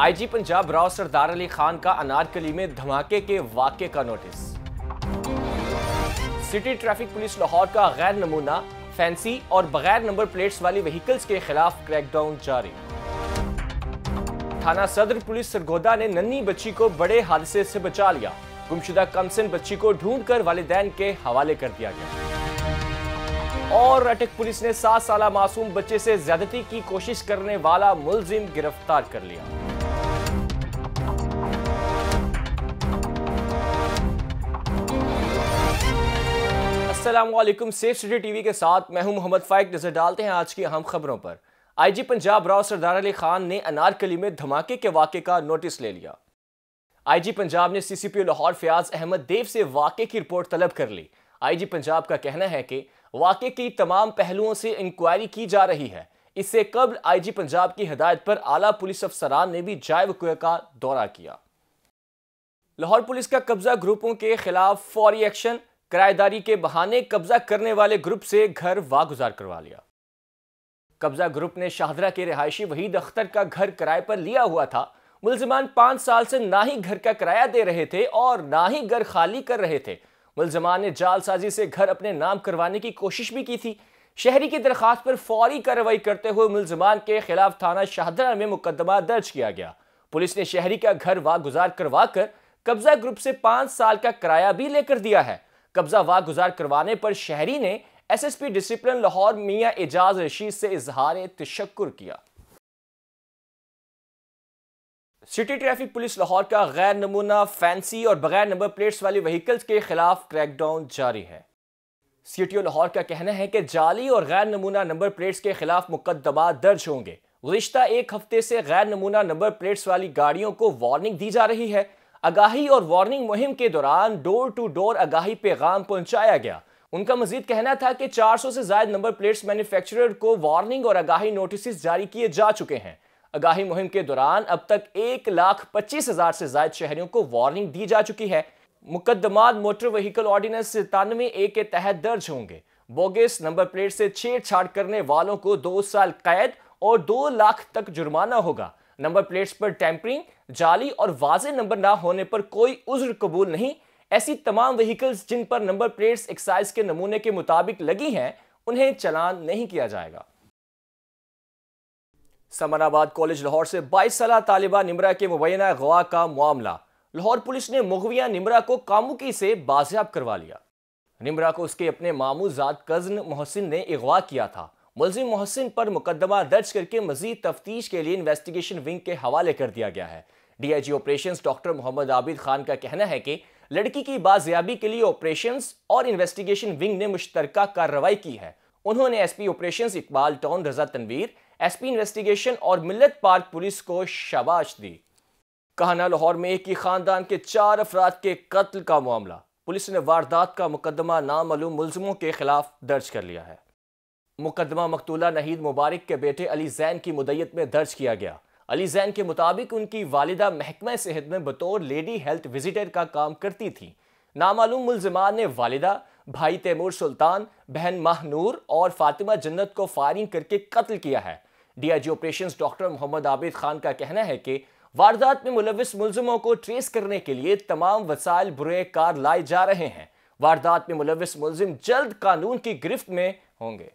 IG Punjab Rao Sardar Ali Khan का अनारकली में धमाके के वाक्य का notice city traffic police Lahore का गैर नमूना फैंसी और बगैर नंबर प्लेट्स वाली व्हीकल्स के खिलाफ क्रैकडाउन जारी थाना सदर पुलिस सरगोदा ने नन्ही बच्ची को बड़े हादसे से बचा लिया गुमशुदा कमसन बच्ची को ढूंढकर वालिदैन के हवाले कर दिया गया और अटक पुलिस ने सात साल मासूम बच्चे से ज्यादती की कोशिश करने वाला मुलजिम गिरफ्तार कर लिया असलम सेफ सिटी टीवी के साथ मैं हूं मोहम्मद फाइक नजर डालते हैं आज की अहम खबरों पर आईजी पंजाब राव सरदार अली खान ने अनारकली में धमाके के वाक़े का नोटिस ले लिया आईजी पंजाब ने सीसीपीओ लाहौर फयाज अहमद देव से वाक़े की रिपोर्ट तलब कर ली आईजी पंजाब का कहना है कि वाक़े की तमाम पहलुओं से इंक्वायरी की जा रही है इससे कबल जी पंजाब की हदायत पर आला पुलिस अफसरान ने भी जाय वकुए का दौरा किया लाहौर पुलिस का कब्जा ग्रुपों के खिलाफ फौरी एक्शन किराएदारी के बहाने कब्जा करने वाले ग्रुप से घर वागुजार करवा लिया कब्जा ग्रुप ने शाहदरा के रिहायशी वहीद अख्तर का घर किराए पर लिया हुआ था मुलजमान पांच साल से ना ही घर का किराया दे रहे थे और ना ही घर खाली कर रहे थे मुलजमान ने जालसाजी से घर अपने नाम करवाने की कोशिश भी की थी शहरी की दरखास्त पर फौरी कार्रवाई करते हुए मुलजमान के खिलाफ थाना शाहदरा में मुकदमा दर्ज किया गया पुलिस ने शहरी का घर वागुजार करवा कर कब्जा ग्रुप से पांच साल का किराया भी लेकर दिया है कब्जा गुजार करवाने पर शहरी ने S S P discipline Lahore Mian Ejaz Rashid से इजहार तशक्र किया सिटी ट्रैफिक पुलिस लाहौर का गैर नमूना फैंसी और बगैर नंबर प्लेट्स वाली व्हीकल्स के खिलाफ क्रैकडाउन जारी है ओ लाहौर का कहना है कि जाली और गैर नमूना नंबर प्लेट्स के खिलाफ मुकदमा दर्ज होंगे गुजशत एक हफ्ते से गैर नमूना नंबर प्लेट्स वाली गाड़ियों को वार्निंग दी जा रही है आगाही और वार्निंग मुहिम के दौरान डोर टू डोर आगाही पैगाम पहुंचाया गया उनका मजीद कहना था कि 400 से ज्यादा नंबर प्लेट्स मैन्युफैक्चरर को वार्निंग और आगाही नोटिस जारी किए जा चुके हैं आगाही मुहिम के दौरान अब तक एक लाख पच्चीस हजार से ज्यादा शहरियों को वार्निंग दी जा चुकी है मुकदमात मोटर व्हीकल ऑर्डिनेंस सितानवे ए के तहत दर्ज होंगे बोगेस नंबर प्लेट से छेड़छाड़ करने वालों को दो साल कैद और दो लाख तक जुर्माना होगा नंबर प्लेट्स पर टैंपरिंग जाली और वाजे नंबर ना होने पर कोई उज्र कबूल नहीं ऐसी तमाम व्हीकल्स जिन पर नंबर प्लेट्स एक्साइज के नमूने के मुताबिक लगी हैं उन्हें चलान नहीं किया जाएगा समराबाद कॉलेज लाहौर से 22 साल तालिबा निमरा के मुबैना अगवा का मामला लाहौर पुलिस ने मुगविया निमरा को कामुकी से बाजियाब करवा लिया निमरा को उसके अपने मामूजात कजन मोहसिन ने अगवा किया था मुलिम मोहसिन पर मुकदमा दर्ज करके मजीद तफ्तीश के लिए इन्वेस्टिगेशन विंग के हवाले कर दिया गया है DIG operations doctor Mohammad Abid Khan का कहना है कि लड़की की बाजियाबी के लिए ऑपरेशंस और इन्वेस्टिगेशन विंग ने मुश्तर कार्रवाई की है उन्होंने SP operations Iqbal Town Raza Tanveer SP investigation और मिलत पार्क पुलिस को शबाश दी कहना लाहौर में एक ही खानदान के चार अफराद के कत्ल का मामला पुलिस ने वारदात का मुकदमा नामालूम मुलजमों के खिलाफ दर्ज कर लिया है मुकदमा मकतूला नहीद मुबारक के बेटे अली जैन की मुदैत में दर्ज किया गया अली जैन के मुताबिक उनकी वालदा महकमा सेहत में बतौर लेडी हेल्थ विजिटर का काम करती थी नामालूम मुलजमान ने वालदा भाई तैमूर सुल्तान बहन माहनूर और फातिमा जन्नत को फायरिंग करके कत्ल किया है DIG operation doctor Mohammad Abid Khan का कहना है कि वारदात में मुलविस मुलजमों को ट्रेस करने के लिए तमाम वसायल बुरे कार लाए जा रहे हैं वारदात में मुलविस मुलजिम जल्द कानून की गिरफ्त में होंगे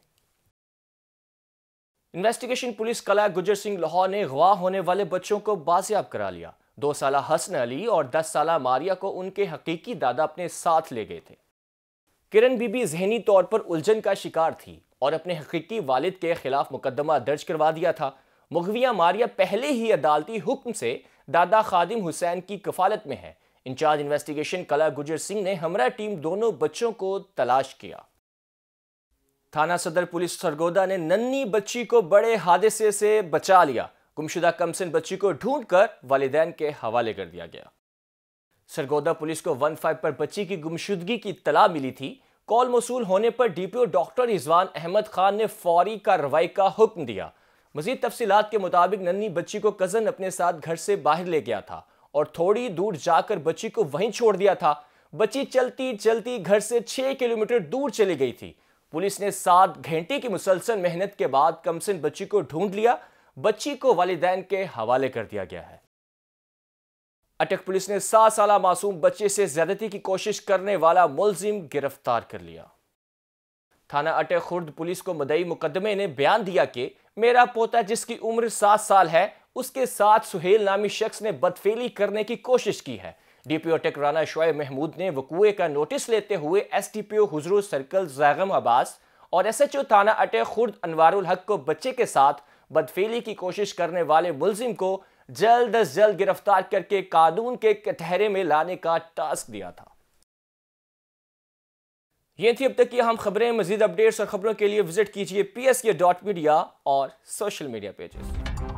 इन्वेस्टिगेशन पुलिस कला गुजर सिंह लाहौर ने गवा होने वाले बच्चों को बाजियाब करा लिया दो साल हसन अली और दस साल मारिया को उनके हकीकी दादा अपने साथ ले गए थे किरण बीबी जहनी तौर पर उलझन का शिकार थी और अपने हकीकी वालिद के खिलाफ मुकदमा दर्ज करवा दिया था मुगविया मारिया पहले ही अदालती हुक्म से दादा खादिम हुसैन की कफालत में है इंचार्ज इन्वेस्टिगेशन कला गुजर सिंह ने हमरा टीम दोनों बच्चों को तलाश किया थाना सदर पुलिस सरगोदा ने नन्नी बच्ची को बड़े हादसे से बचा लिया गुमशुदा कमसिन बच्ची को ढूंढकर वालिदैन के हवाले कर दिया गया सरगोदा पुलिस को वन फाइव पर बच्ची की गुमशुदगी की तला मिली थी कॉल मौसू होने पर डीपीओ डॉक्टर रिजवान अहमद खान ने फौरी कार्रवाई का हुक्म दिया मजीद तफसीत के मुताबिक नन्नी बच्ची को कज़न अपने साथ घर से बाहर ले गया था और थोड़ी दूर जाकर बच्ची को वहीं छोड़ दिया था बच्ची चलती चलती घर से छः किलोमीटर दूर चली गई थी पुलिस ने सात घंटे की मुसलसल मेहनत के बाद कमसिन बच्ची को ढूंढ लिया बच्ची को वालदेन के हवाले कर दिया गया है अटक पुलिस ने सात साल मासूम बच्चे से ज्यादती की कोशिश करने वाला मुलजिम गिरफ्तार कर लिया थाना अटक खुर्द पुलिस को मदई मुकदमे ने बयान दिया कि मेरा पोता जिसकी उम्र सात साल है उसके साथ सुहेल नामी शख्स ने बदफेली करने की कोशिश की है डीपीओ टेक राना शोए महमूद ने वकूए का नोटिस लेते हुए S D P O Hazro circle Zaigham Abbas और एस एच ओ थाना अटे खुर्द अनवारुल हक को बच्चे के साथ बदफेली की कोशिश करने वाले मुलजिम को जल्द अज जल्द गिरफ्तार करके कानून के कटहरे में लाने का टास्क दिया था ये थी अब तक की अहम खबरें मजीद अपडेट्स और खबरों के लिए विजिट कीजिए P S K dot media और सोशल मीडिया पेजेस